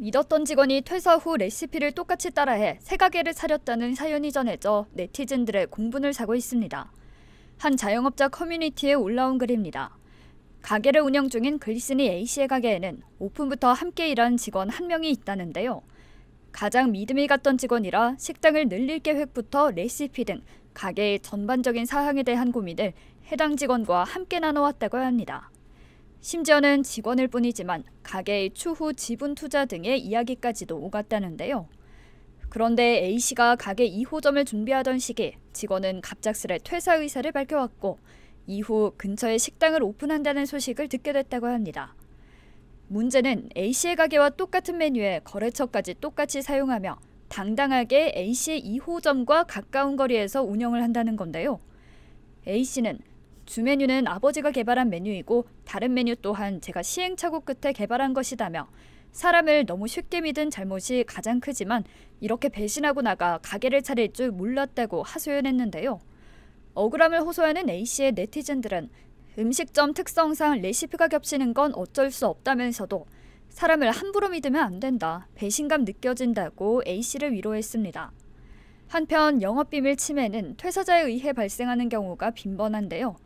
믿었던 직원이 퇴사 후 레시피를 똑같이 따라해 새 가게를 차렸다는 사연이 전해져 네티즌들의 공분을 사고 있습니다. 한 자영업자 커뮤니티에 올라온 글입니다. 가게를 운영 중인 글쓴이 A씨의 가게에는 오픈부터 함께 일한 직원 한 명이 있다는데요. 가장 믿음이 갔던 직원이라 식당을 늘릴 계획부터 레시피 등 가게의 전반적인 사항에 대한 고민을 해당 직원과 함께 나눠왔다고 합니다. 심지어는 직원일 뿐이지만 가게의 추후 지분 투자 등의 이야기까지도 오갔다는데요. 그런데 A씨가 가게 2호점을 준비하던 시기 직원은 갑작스레 퇴사 의사를 밝혀왔고 이후 근처에 식당을 오픈한다는 소식을 듣게 됐다고 합니다. 문제는 A씨의 가게와 똑같은 메뉴에 거래처까지 똑같이 사용하며 당당하게 A씨의 2호점과 가까운 거리에서 운영을 한다는 건데요. A씨는 주 메뉴는 아버지가 개발한 메뉴이고 다른 메뉴 또한 제가 시행착오 끝에 개발한 것이다며 사람을 너무 쉽게 믿은 잘못이 가장 크지만 이렇게 배신하고 나가 가게를 차릴 줄 몰랐다고 하소연했는데요. 억울함을 호소하는 A씨의 네티즌들은 음식점 특성상 레시피가 겹치는 건 어쩔 수 없다면서도 사람을 함부로 믿으면 안 된다. 배신감 느껴진다고 A씨를 위로했습니다. 한편 영업비밀 침해는 퇴사자에 의해 발생하는 경우가 빈번한데요.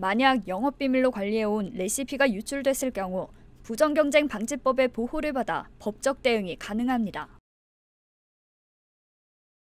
만약 영업 비밀로 관리해온 레시피가 유출됐을 경우 부정경쟁 방지법의 보호를 받아 법적 대응이 가능합니다.